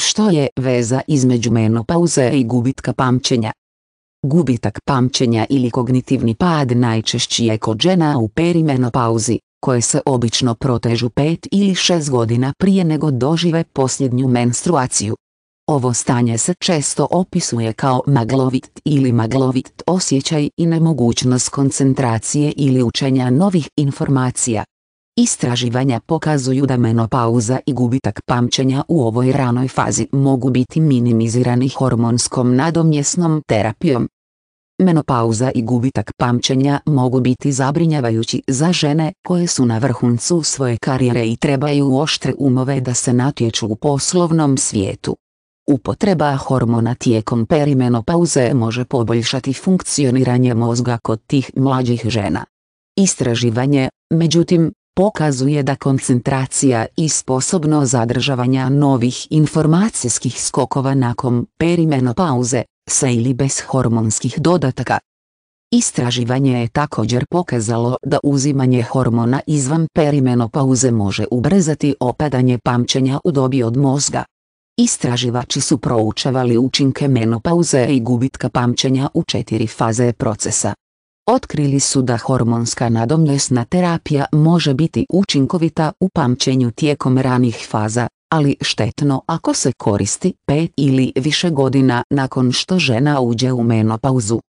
Što je veza između menopauze i gubitka pamćenja? Gubitak pamćenja ili kognitivni pad najčešći je kod žena u perimenopauzi, koje se obično protežu 5 ili 6 godina prije nego dožive posljednju menstruaciju. Ovo stanje se često opisuje kao maglovit ili maglovit osjećaj i nemogućnost koncentracije ili učenja novih informacija, Istraživanja pokazuju da menopauza i gubitak pamćenja u ovoj ranoj fazi mogu biti minimizirani hormonskom nadomjesnom terapijom. Menopauza i gubitak pamćenja mogu biti zabrinjavajući za žene koje su na vrhuncu svoje karijere i trebaju oštre umove da se natječu u poslovnom svijetu. Upotreba hormona tijekom perimenopauze može poboljšati funkcioniranje mozga kod tih mlađih žena. Istraživanje, međutim, pokazuje da koncentracija i sposobno zadržavanja novih informacijskih skokova nakon perimenopauze, sa ili bez hormonskih dodataka. Istraživanje je također pokazalo da uzimanje hormona izvan perimenopauze može ubrzati opadanje pamćenja u dobi od mozga. Istraživači su proučavali učinke menopauze i gubitka pamćenja u četiri faze procesa, Otkrili su da hormonska nadomjesna terapija može biti učinkovita u pamćenju tijekom ranih faza, ali štetno ako se koristi pet ili više godina nakon što žena uđe u menopauzu.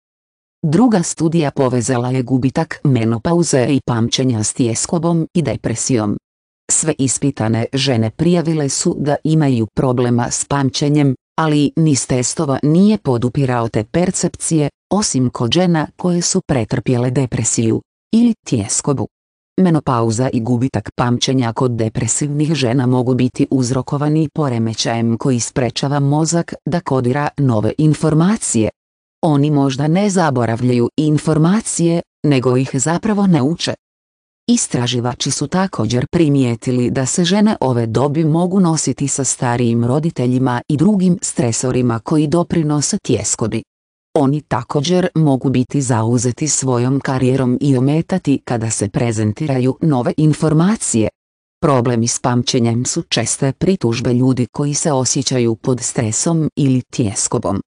Druga studija povezala je gubitak menopauze i pamćenja s tjeskobom i depresijom. Sve ispitane žene prijavile su da imaju problema s pamćenjem, ali niz testova nije podupirao te percepcije, osim kod žena koje su pretrpjele depresiju ili tjeskobu. Menopauza i gubitak pamćenja kod depresivnih žena mogu biti uzrokovani poremećajem koji sprečava mozak da kodira nove informacije. Oni možda ne zaboravljaju informacije, nego ih zapravo ne uče. Istraživači su također primijetili da se žene ove dobi mogu nositi sa starijim roditeljima i drugim stresorima koji doprinose tjeskobi. Oni također mogu biti zauzeti svojom karijerom i ometati kada se prezentiraju nove informacije. Problemi s pamćenjem su česte pritužbe ljudi koji se osjećaju pod stresom ili tjeskobom.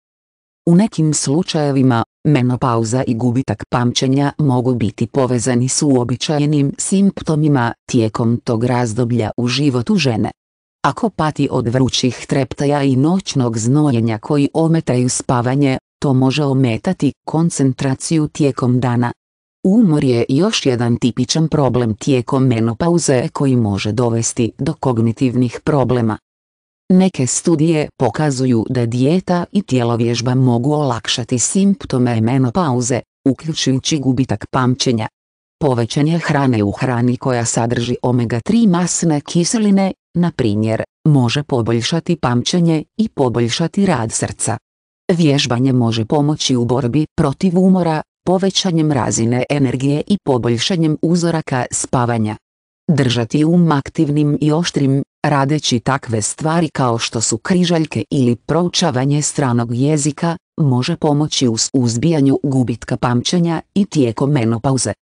U nekim slučajevima, menopauza i gubitak pamćenja mogu biti povezani s uobičajenim simptomima tijekom tog razdoblja u životu žene. Ako pati od vrućih treptaja i noćnog znojenja koji ometaju spavanje, to može ometati koncentraciju tijekom dana. Umor je još jedan tipičan problem tijekom menopauze koji može dovesti do kognitivnih problema. Neke studije pokazuju da dijeta i tijelovježba mogu olakšati simptome menopauze, uključujući gubitak pamćenja. Povećanje hrane u hrani koja sadrži omega-3 masne kiseline, na primjer, može poboljšati pamćenje i poboljšati rad srca. Vježbanje može pomoći u borbi protiv umora, povećanjem razine energije i poboljšanjem uzoraka spavanja. Držati um aktivnim i oštrim, radeći takve stvari kao što su križaljke ili proučavanje stranog jezika, može pomoći u uz suzbijanju gubitka pamćenja i tijekom menopauze.